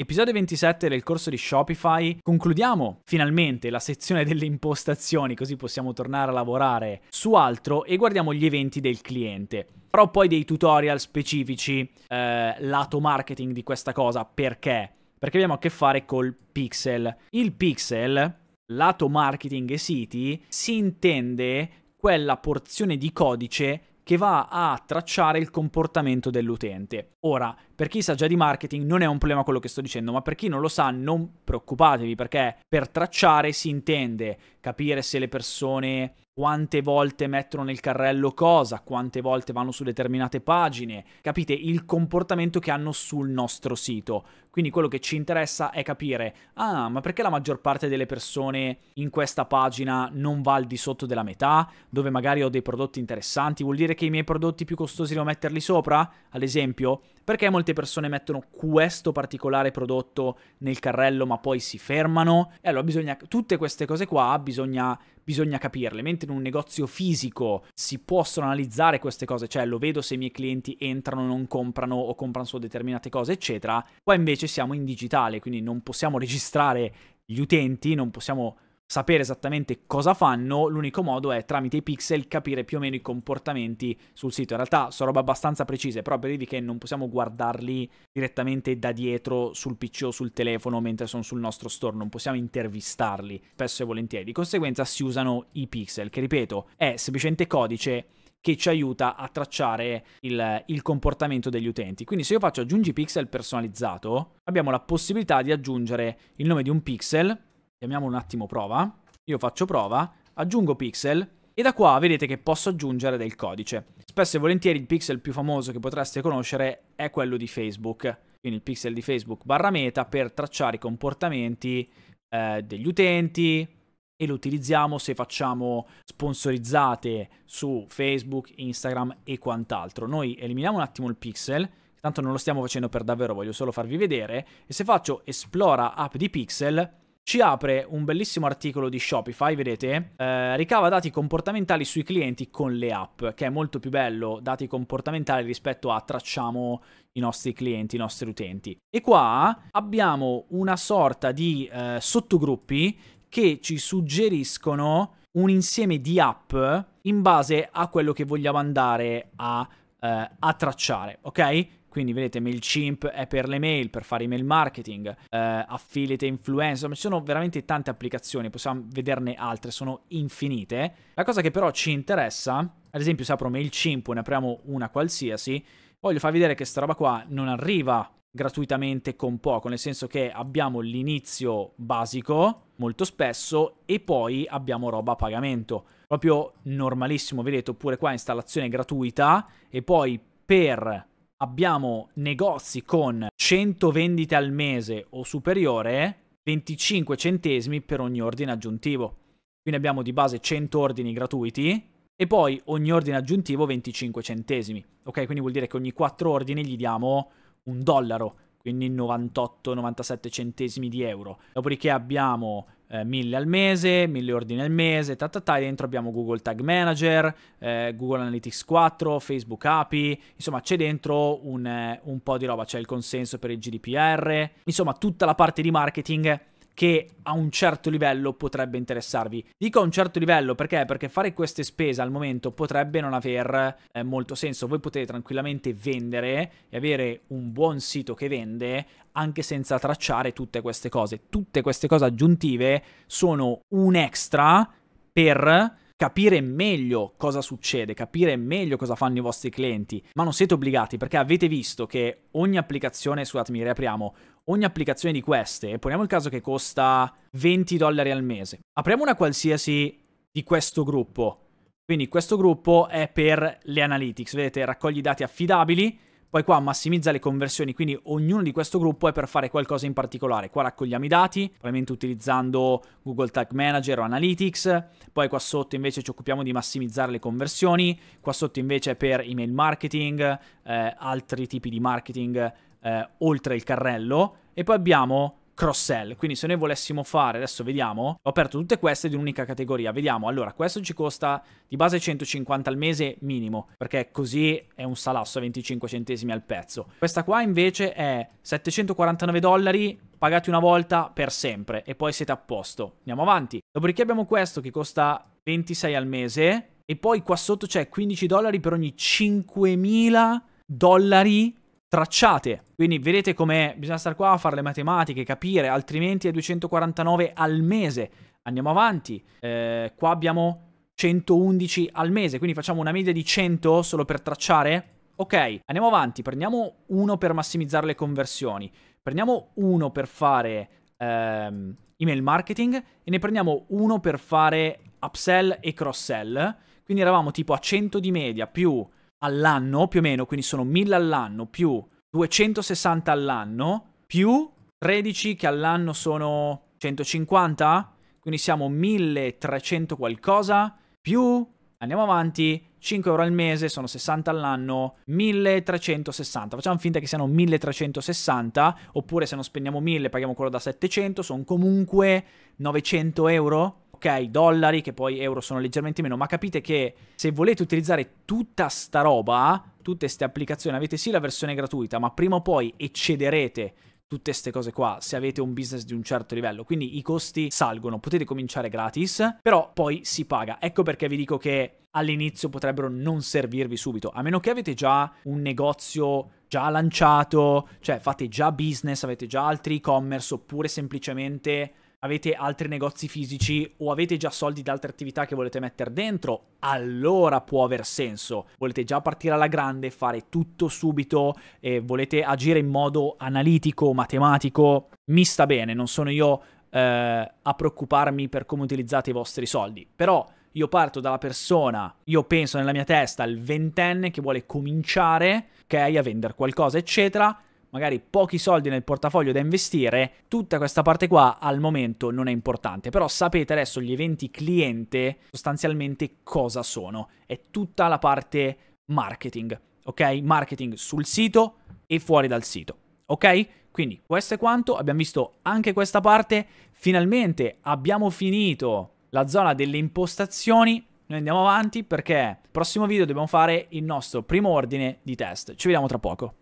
Episodio 27 del corso di Shopify. Concludiamo finalmente la sezione delle impostazioni, così possiamo tornare a lavorare su altro e guardiamo gli eventi del cliente. Però poi dei tutorial specifici eh, lato marketing di questa cosa, perché? Perché abbiamo a che fare col pixel. Il pixel, lato marketing e siti, si intende quella porzione di codice che va a tracciare il comportamento dell'utente. Ora, per chi sa già di marketing non è un problema quello che sto dicendo, ma per chi non lo sa non preoccupatevi perché per tracciare si intende capire se le persone quante volte mettono nel carrello cosa, quante volte vanno su determinate pagine, capite il comportamento che hanno sul nostro sito. Quindi quello che ci interessa è capire, ah, ma perché la maggior parte delle persone in questa pagina non va al di sotto della metà, dove magari ho dei prodotti interessanti, vuol dire che i miei prodotti più costosi devo metterli sopra, ad esempio? Perché molte persone mettono questo particolare prodotto nel carrello ma poi si fermano? E allora bisogna, tutte queste cose qua bisogna, bisogna capirle, mentre in un negozio fisico si possono analizzare queste cose, cioè lo vedo se i miei clienti entrano, non comprano o comprano su determinate cose, eccetera. Qua invece siamo in digitale, quindi non possiamo registrare gli utenti, non possiamo sapere esattamente cosa fanno, l'unico modo è tramite i pixel capire più o meno i comportamenti sul sito. In realtà sono roba abbastanza precise, però per dirvi che non possiamo guardarli direttamente da dietro sul PC o sul telefono mentre sono sul nostro store, non possiamo intervistarli spesso e volentieri. Di conseguenza si usano i pixel, che ripeto è semplicemente codice che ci aiuta a tracciare il, il, comportamento degli utenti. Quindi se io faccio aggiungi pixel personalizzato, abbiamo la possibilità di aggiungere il nome di un pixel chiamiamo un attimo prova, io faccio prova, aggiungo pixel e da qua vedete che posso aggiungere del codice. Spesso e volentieri il pixel più famoso che potreste conoscere è quello di Facebook, quindi il pixel di Facebook barra meta per tracciare i comportamenti eh, degli utenti e lo utilizziamo se facciamo sponsorizzate su Facebook, Instagram e quant'altro. Noi eliminiamo un attimo il pixel tanto non lo stiamo facendo per davvero, voglio solo farvi vedere, e se faccio esplora app di pixel, ci apre un bellissimo articolo di Shopify, vedete, eh, ricava dati comportamentali sui clienti con le app, che è molto più bello, dati comportamentali rispetto a tracciamo i nostri clienti, i nostri utenti. E qua abbiamo una sorta di eh, sottogruppi che ci suggeriscono un insieme di app in base a quello che vogliamo andare a, eh, a tracciare, ok? quindi vedete MailChimp è per le mail, per fare email marketing, eh, affiliate influencer, insomma ci sono veramente tante applicazioni, possiamo vederne altre, sono infinite. La cosa che però ci interessa, ad esempio se apro MailChimp e ne apriamo una qualsiasi, voglio far vedere che sta roba qua non arriva gratuitamente con poco, nel senso che abbiamo l'inizio basico molto spesso e poi abbiamo roba a pagamento, proprio normalissimo, vedete, oppure qua installazione gratuita e poi per abbiamo negozi con 100 vendite al mese o superiore, 25 centesimi per ogni ordine aggiuntivo. Quindi abbiamo di base 100 ordini gratuiti e poi ogni ordine aggiuntivo 25 centesimi. Ok, quindi vuol dire che ogni 4 ordini gli diamo un dollaro quindi 98-97 centesimi di euro. Dopodiché abbiamo eh, 1000 al mese, 1000 ordini al mese, ta, ta, ta e dentro abbiamo Google Tag Manager, eh, Google Analytics 4, Facebook API, insomma c'è dentro un, eh, un po' di roba, c'è il consenso per il GDPR, insomma tutta la parte di marketing che a un certo livello potrebbe interessarvi. Dico a un certo livello perché? Perché fare queste spese al momento potrebbe non aver eh, molto senso. Voi potete tranquillamente vendere e avere un buon sito che vende anche senza tracciare tutte queste cose. Tutte queste cose aggiuntive sono un extra per capire meglio cosa succede, capire meglio cosa fanno i vostri clienti, ma non siete obbligati perché avete visto che ogni applicazione, scusatemi, mi riapriamo, ogni applicazione di queste, poniamo il caso che costa 20 dollari al mese, apriamo una qualsiasi di questo gruppo, quindi questo gruppo è per le analytics, vedete, raccogli dati affidabili, poi qua massimizza le conversioni, quindi ognuno di questo gruppo è per fare qualcosa in particolare. Qua raccogliamo i dati, probabilmente utilizzando Google Tag Manager o Analytics. Poi qua sotto invece ci occupiamo di massimizzare le conversioni. Qua sotto invece è per email marketing, eh, altri tipi di marketing eh, oltre il carrello. E poi abbiamo cross sell. Quindi se noi volessimo fare, adesso vediamo, ho aperto tutte queste di un'unica categoria, vediamo, allora questo ci costa di base 150 al mese minimo, perché così è un salasso a 25 centesimi al pezzo. Questa qua invece è 749 dollari pagati una volta per sempre e poi siete a posto. Andiamo avanti. Dopodiché abbiamo questo che costa 26 al mese e poi qua sotto c'è 15 dollari per ogni 5.000 dollari tracciate. Quindi vedete come bisogna stare qua a fare le matematiche, capire, altrimenti è 249 al mese. Andiamo avanti. Eh, qua abbiamo 111 al mese, quindi facciamo una media di 100 solo per tracciare. Ok, andiamo avanti, prendiamo uno per massimizzare le conversioni, prendiamo uno per fare ehm, email marketing e ne prendiamo uno per fare upsell e cross-sell. Quindi eravamo tipo a 100 di media più all'anno, più o meno, quindi sono 1000 all'anno più 260 all'anno più 13 che all'anno sono 150, quindi siamo 1300 qualcosa più andiamo avanti 5 euro al mese sono 60 all'anno 1360 facciamo finta che siano 1360 oppure se non spendiamo 1000 paghiamo quello da 700 sono comunque 900 euro ok, dollari, che poi euro sono leggermente meno, ma capite che se volete utilizzare tutta sta roba, tutte queste applicazioni, avete sì la versione gratuita, ma prima o poi eccederete tutte queste cose qua se avete un business di un certo livello. Quindi i costi salgono, potete cominciare gratis, però poi si paga. Ecco perché vi dico che all'inizio potrebbero non servirvi subito, a meno che avete già un negozio già lanciato, cioè fate già business, avete già altri e-commerce oppure semplicemente avete altri negozi fisici o avete già soldi da altre attività che volete mettere dentro, allora può aver senso. Volete già partire alla grande, fare tutto subito, e volete agire in modo analitico, matematico, mi sta bene, non sono io eh, a preoccuparmi per come utilizzate i vostri soldi. Però io parto dalla persona, io penso nella mia testa il ventenne che vuole cominciare, ok, a vendere qualcosa, eccetera, magari pochi soldi nel portafoglio da investire, tutta questa parte qua al momento non è importante. Però sapete adesso gli eventi cliente sostanzialmente cosa sono. È tutta la parte marketing, ok? Marketing sul sito e fuori dal sito, ok? Quindi questo è quanto, abbiamo visto anche questa parte, finalmente abbiamo finito la zona delle impostazioni, noi andiamo avanti perché prossimo video dobbiamo fare il nostro primo ordine di test, ci vediamo tra poco.